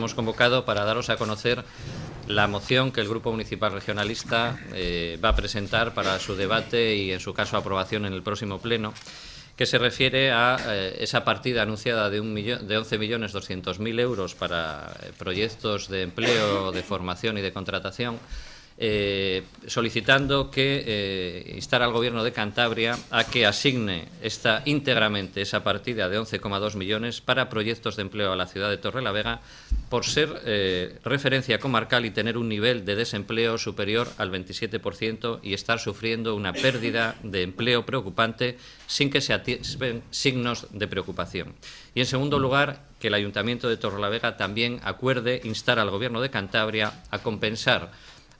Hemos convocado para daros a conocer la moción que el Grupo Municipal Regionalista eh, va a presentar para su debate y, en su caso, aprobación en el próximo Pleno, que se refiere a eh, esa partida anunciada de, un millón, de 11.200.000 euros para eh, proyectos de empleo, de formación y de contratación eh, solicitando que eh, instar al Gobierno de Cantabria a que asigne esta, íntegramente esa partida de 11,2 millones para proyectos de empleo a la ciudad de Torrelavega por ser eh, referencia comarcal y tener un nivel de desempleo superior al 27% y estar sufriendo una pérdida de empleo preocupante sin que se atiendan signos de preocupación. Y en segundo lugar, que el Ayuntamiento de Torrelavega también acuerde instar al Gobierno de Cantabria a compensar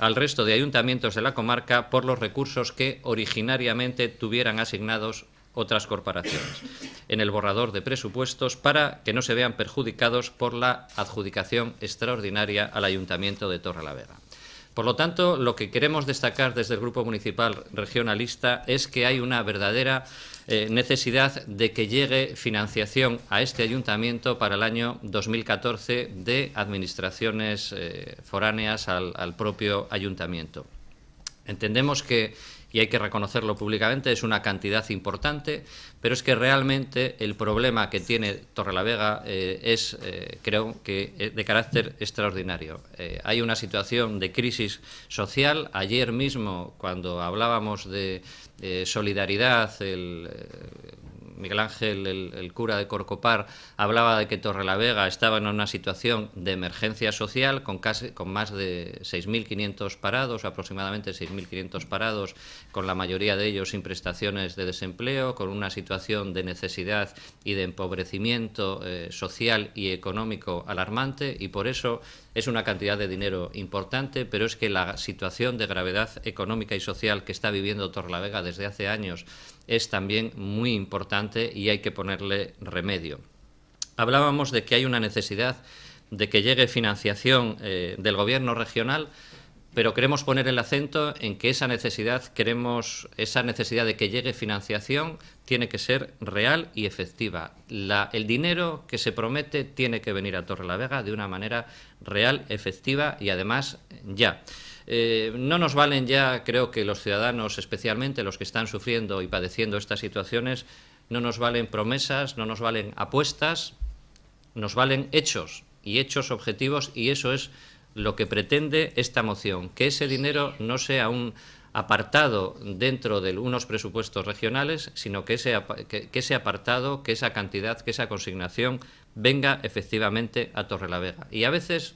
al resto de ayuntamientos de la comarca por los recursos que originariamente tuvieran asignados otras corporaciones en el borrador de presupuestos para que no se vean perjudicados por la adjudicación extraordinaria al Ayuntamiento de Torrelavega. Por lo tanto, lo que queremos destacar desde el Grupo Municipal Regionalista es que hay una verdadera eh, necesidad de que llegue financiación a este ayuntamiento para el año 2014 de administraciones eh, foráneas al propio ayuntamiento. Entendemos que y hay que reconocerlo públicamente, es una cantidad importante, pero es que realmente el problema que tiene Torrelavega eh, es, eh, creo que, eh, de carácter extraordinario. hay una situación de crisis social. Ayer mismo, cuando hablábamos de solidaridad, el Miguel Ángel, el, cura de Corcopar, hablaba de que Torrelavega estaba en una situación de emergencia social con, casi, con más de 6.500 parados, aproximadamente 6.500 parados, con la mayoría de ellos sin prestaciones de desempleo, con una situación de necesidad y de empobrecimiento eh, social y económico alarmante y por eso es una cantidad de dinero importante, pero es que la situación de gravedad económica y social que está viviendo Torlavega desde hace años es también muy importante y hay que ponerle remedio. Hablábamos de que hay una necesidad de que llegue financiación eh, del gobierno regional, pero queremos poner el acento en que esa necesidad, queremos esa necesidad de que llegue financiación tiene que ser real y efectiva. el dinero que se promete tiene que venir a Torre la Vega de una manera real, efectiva y además ya. Eh, no nos valen ya, creo que los ciudadanos, especialmente los que están sufriendo y padeciendo estas situaciones, no nos valen promesas, no nos valen apuestas, nos valen hechos y hechos objetivos y eso es lo que pretende esta moción, que ese dinero no sea un apartado dentro de unos presupuestos regionales, sino que ese, que, ese apartado, que esa cantidad, que esa consignación venga efectivamente a Torrelavega. Y a veces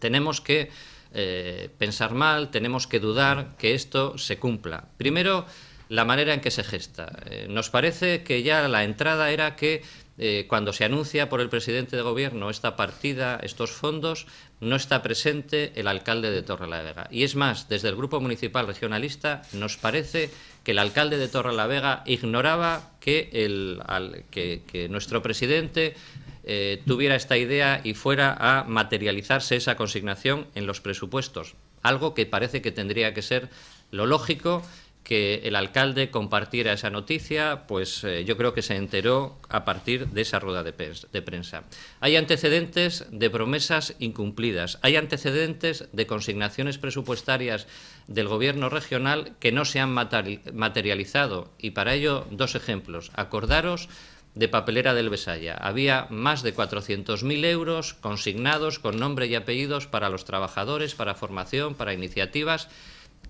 tenemos que eh, pensar mal, tenemos que dudar que esto se cumpla. Primero, la manera en que se gesta. Eh, nos parece que ya la entrada era que eh, cuando se anuncia por el presidente de gobierno esta partida, estos fondos, no está presente el alcalde de Vega. Y es más, desde el Grupo Municipal Regionalista nos parece que el alcalde de vega ignoraba que, el, que, nuestro presidente eh, tuviera esta idea y fuera a materializarse esa consignación en los presupuestos, algo que parece que tendría que ser lo lógico que el alcalde compartiera esa noticia, pues eh, yo creo que se enteró a partir de esa rueda de, prensa, de prensa. Hay antecedentes de promesas incumplidas, hay antecedentes de consignaciones presupuestarias del Gobierno regional que no se han materializado. Y para ello, dos ejemplos. Acordaros de Papelera del Besaya. Había más de 400.000 euros consignados con nombre y apellidos para los trabajadores, para formación, para iniciativas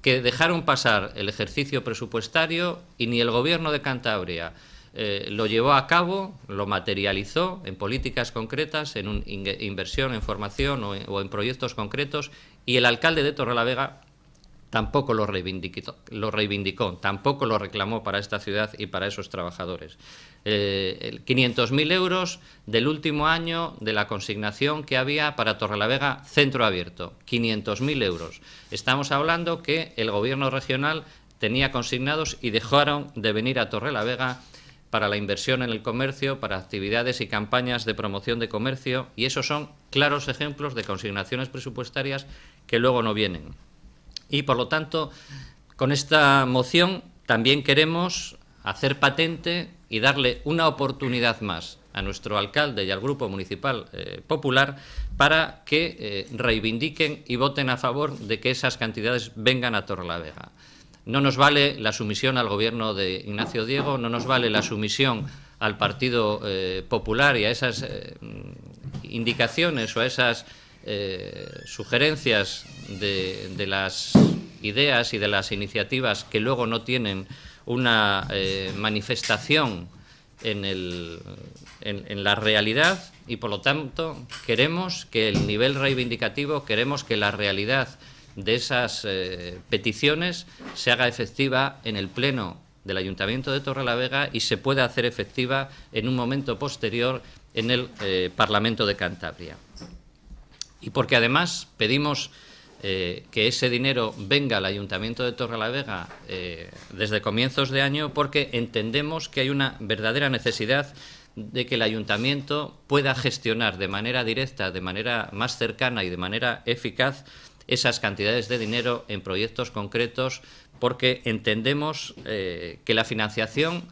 que dejaron pasar el ejercicio presupuestario y ni el gobierno de Cantabria eh, lo llevó a cabo, lo materializó en políticas concretas, en inversión, en formación o en, o en, proyectos concretos, y el alcalde de Torrelavega tampoco lo reivindicó, lo reivindicó, tampoco lo reclamó para esta ciudad y para esos trabajadores. 500.000 eh, euros del último año de la consignación que había para Torrelavega Centro Abierto. 500.000 euros. Estamos hablando que el gobierno regional tenía consignados y dejaron de venir a Torrelavega para la inversión en el comercio, para actividades y campañas de promoción de comercio, y esos son claros ejemplos de consignaciones presupuestarias que luego no vienen. Y por lo tanto, con esta moción también queremos hacer patente y darle una oportunidad más a nuestro alcalde y al Grupo Municipal eh, Popular para que eh, reivindiquen y voten a favor de que esas cantidades vengan a Torrelavega. No nos vale la sumisión al gobierno de Ignacio Diego, no nos vale la sumisión al Partido eh, Popular y a esas indicaciones o a esas eh, sugerencias de, las ideas y de las iniciativas que luego no tienen una eh, manifestación en, la realidad y por lo tanto queremos que el nivel reivindicativo, queremos que la realidad de esas eh, peticiones se haga efectiva en el Pleno del Ayuntamiento de Torrelavega y se pueda hacer efectiva en un momento posterior en el Parlamento de Cantabria y porque además pedimos eh, que ese dinero venga al Ayuntamiento de Torrelavega eh, desde comienzos de año porque entendemos que hay una verdadera necesidad de que el ayuntamiento pueda gestionar de manera directa, de manera más cercana y de manera eficaz esas cantidades de dinero en proyectos concretos, porque entendemos eh, que la financiación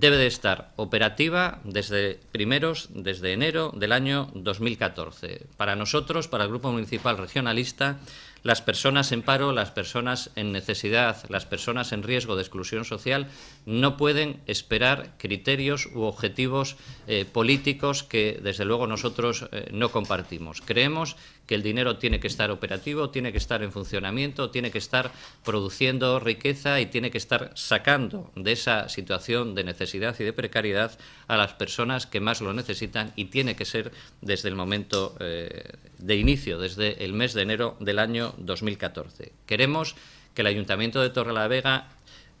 debe de estar operativa desde primeros, desde enero del año 2014. Para nosotros, para el Grupo Municipal Regionalista, las personas en paro, las personas en necesidad, las personas en riesgo de exclusión social no pueden esperar criterios u objetivos eh, políticos que desde luego nosotros eh, no compartimos. Creemos que el dinero tiene que estar operativo, tiene que estar en funcionamiento, tiene que estar produciendo riqueza y tiene que estar sacando de esa situación de necesidad y de precariedad a las personas que más lo necesitan y tiene que ser desde el momento eh, de inicio, desde el mes de enero del año 2014. Queremos que el Ayuntamiento de Torrelavega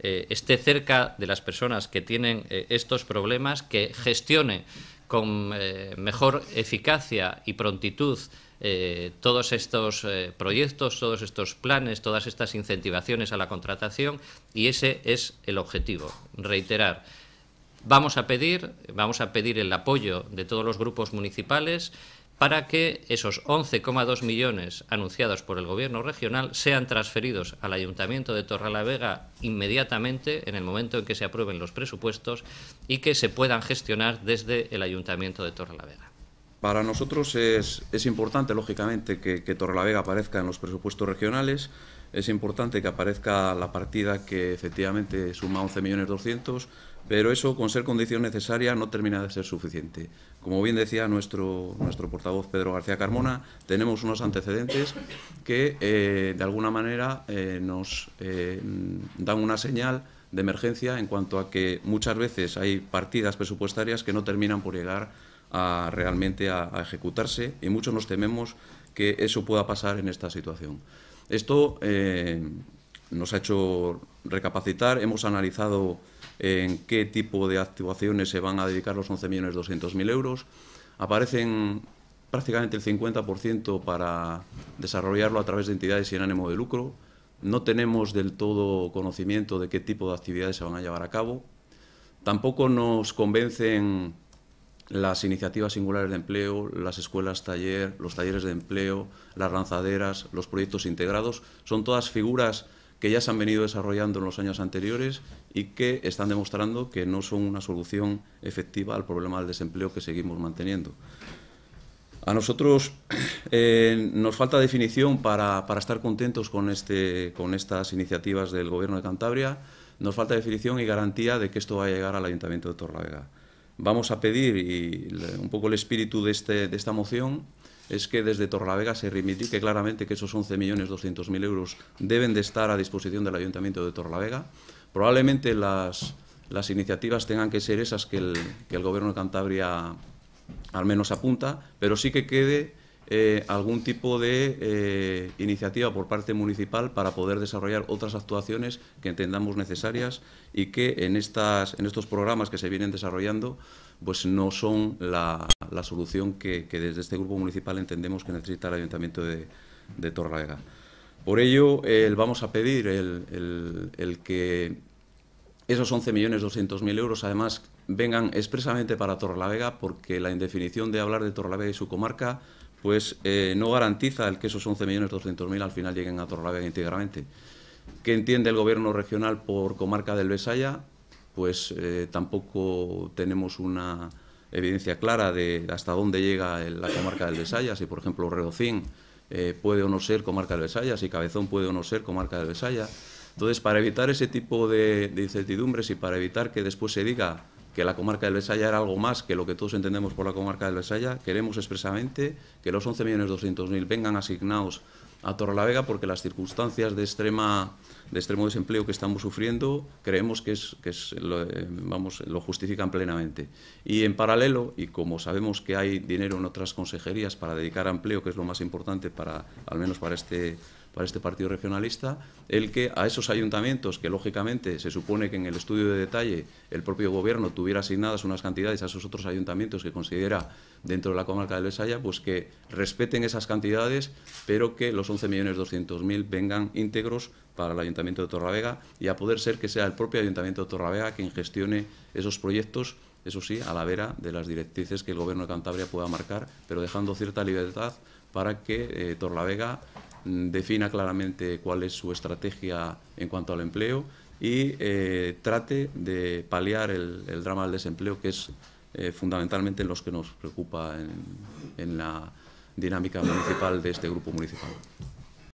eh, esté cerca de las personas que tienen eh, estos problemas, que gestione con eh, mejor eficacia y prontitud todos estos proyectos, todos estos planes, todas estas incentivaciones a la contratación y ese es el objetivo. Reiterar, vamos a pedir, vamos a pedir el apoyo de todos los grupos municipales para que esos 11,2 millones anunciados por el gobierno regional sean transferidos al ayuntamiento de Torralavega inmediatamente en el momento en que se aprueben los presupuestos y que se puedan gestionar desde el ayuntamiento de Torralavega. Para nosotros es, importante, lógicamente, que, que aparezca en los presupuestos regionales es importante que aparezca la partida que efectivamente suma 11.200.000, pero eso, con ser condición necesaria, no termina de ser suficiente. Como bien decía nuestro, nuestro portavoz Pedro García Carmona, tenemos unos antecedentes que, eh, de alguna manera, eh, nos eh, dan una señal de emergencia en cuanto a que muchas veces hay partidas presupuestarias que no terminan por llegar a, realmente a ejecutarse y muchos nos tememos que eso pueda pasar en esta situación. Esto eh, nos ha hecho recapacitar, hemos analizado eh, en qué tipo de actuaciones se van a dedicar los 11.200.000 euros. Aparecen prácticamente el 50% para desarrollarlo a través de entidades sin ánimo de lucro. No tenemos del todo conocimiento de qué tipo de actividades se van a llevar a cabo. Tampoco nos convencen las iniciativas singulares de empleo, las escuelas taller, los talleres de empleo, las lanzaderas, los proyectos integrados, son todas figuras que ya se han venido desarrollando en los años anteriores y que están demostrando que no son una solución efectiva al problema del desempleo que seguimos manteniendo. A nosotros eh, nos falta definición para, estar contentos con, este, con estas iniciativas del Gobierno de Cantabria, nos falta definición y garantía de que esto va a llegar al Ayuntamiento de Torlavega vamos a pedir, y un poco el espíritu de, este, de esta moción, es que desde Torlavega se que claramente que esos 11.200.000 euros deben de estar a disposición del Ayuntamiento de Torlavega. Probablemente las, las iniciativas tengan que ser esas que el, que el Gobierno de Cantabria al menos apunta, pero sí que quede eh, algún tipo de eh, iniciativa por parte municipal para poder desarrollar otras actuaciones que entendamos necesarias y que en, estas, en estos programas que se vienen desarrollando pues no son la, solución que, desde este grupo municipal entendemos que necesita el Ayuntamiento de, de Por ello, vamos a pedir el, el, el que esos 11.200.000 euros, además, vengan expresamente para Torralavega porque la indefinición de hablar de Torralavega y su comarca pues eh, no garantiza el que esos 11.200.000 al final lleguen a Torrelavega íntegramente. ¿Qué entiende el Gobierno regional por comarca del Besaya? Pues eh, tampoco tenemos una evidencia clara de hasta dónde llega la comarca del Besaya, si por ejemplo Redocín eh, puede o no ser comarca del Besaya, si Cabezón puede o no ser comarca del Besaya. Entonces, para evitar ese tipo de, de incertidumbres y para evitar que después se diga que la comarca del Besaya era algo más que lo que todos entendemos por la comarca del Besaya. Queremos expresamente que los 11.200.000 vengan asignados a Vega porque las circunstancias de extrema de extremo desempleo que estamos sufriendo creemos que es que lo, eh, vamos lo justifican plenamente y en paralelo y como sabemos que hay dinero en otras consejerías para dedicar a empleo que es lo más importante para al menos para este para este partido regionalista, el que a esos ayuntamientos, que lógicamente se supone que en el estudio de detalle el propio gobierno tuviera asignadas unas cantidades a esos otros ayuntamientos que considera dentro de la comarca del Besaya, pues que respeten esas cantidades, pero que los 11.200.000 vengan íntegros para el Ayuntamiento de Torravega y a poder ser que sea el propio Ayuntamiento de Torravega quien gestione esos proyectos eso sí, a la vera de las directrices que el Gobierno de Cantabria pueda marcar, pero dejando cierta libertad para que eh, Torravega... Torlavega Mm, defina claramente cuál es su estrategia en cuanto al empleo y eh, trate de paliar el, drama del desempleo, que es fundamentalmente eh, fundamentalmente los que nos preocupa en la dinámica municipal de este grupo municipal.